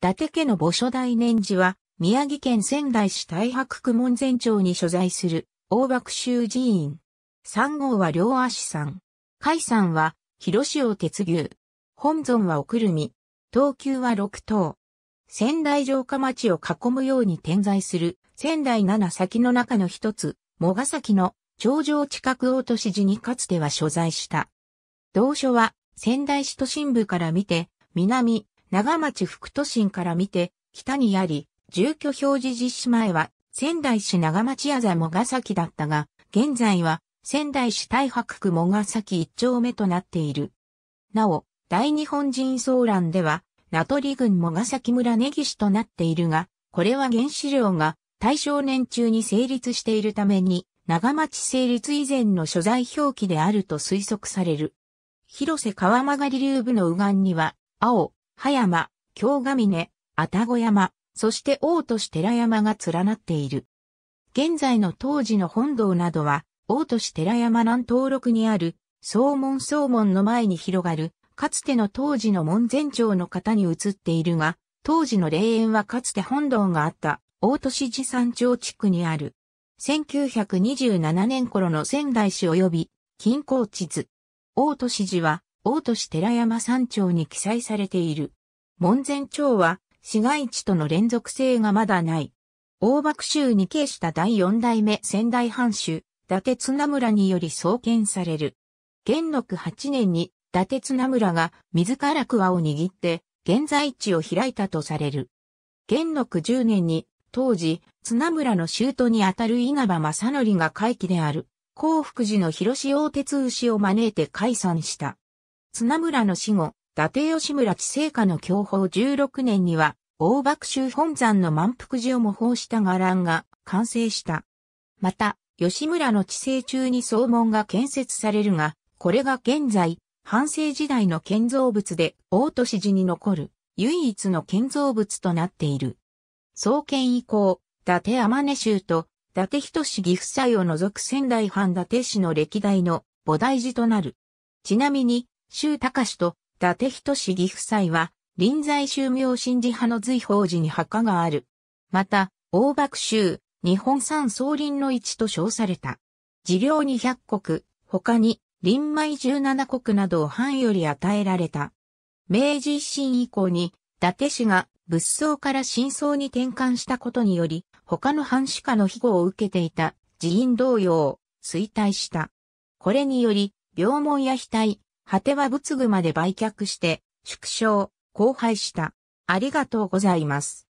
伊達家の墓所大念寺は、宮城県仙台市太白区門前町に所在する、大爆州寺院。三号は両足山。海山は、広塩鉄牛。本尊はおくるみ。東急は六等。仙台城下町を囲むように点在する、仙台七先の中の一つ、茂ヶ崎の、頂上近く落とし寺にかつては所在した。同所は、仙台市都心部から見て、南、長町副都心から見て、北にあり、住居表示実施前は、仙台市長町あざもがさきだったが、現在は、仙台市大白区もがさき一丁目となっている。なお、大日本人総乱では、名取郡もがさき村根岸となっているが、これは原資料が対象年中に成立しているために、長町成立以前の所在表記であると推測される。広瀬川曲流部の右岸には、青、葉山、京ヶ峰、愛宕山、そして大都市寺山が連なっている。現在の当時の本堂などは、大都市寺山南東録にある、総門総門の前に広がる、かつての当時の門前町の方に移っているが、当時の霊園はかつて本堂があった大都市寺山町地区にある。1927年頃の仙台市及び近郊地図。大都市寺は大都市寺山山頂に記載されている。門前町は市街地との連続性がまだない。大幕州に慶した第四代目仙台藩主、伊達綱村により創建される。元禄八年に伊達綱村が自ら桑を握って現在地を開いたとされる。元禄十年に当時綱村の州都にあたる稲葉正則が会期である。幸福寺の広志鉄牛を招いて解散した。綱村の死後、伊達吉村治政下の享保16年には、大幕州本山の満腹寺を模倣した伽藍が完成した。また、吉村の治世中に総門が建設されるが、これが現在、半政時代の建造物で大都市寺に残る唯一の建造物となっている。創建以降、伊達天音州と伊達人氏岐阜祭を除く仙台藩伊達市の歴代の菩提寺となる。ちなみに、周隆と伊達仁志義夫妻は、臨済宗明神寺派の随法寺に墓がある。また、大幕州、日本三総林の一と称された。寺領二百国、他に、林米十七国などを藩より与えられた。明治維新以降に、伊達氏が仏僧から真僧に転換したことにより、他の藩主家の庇護を受けていた寺院同様、衰退した。これにより、病門や額、果ては仏具まで売却して、縮小、荒廃した。ありがとうございます。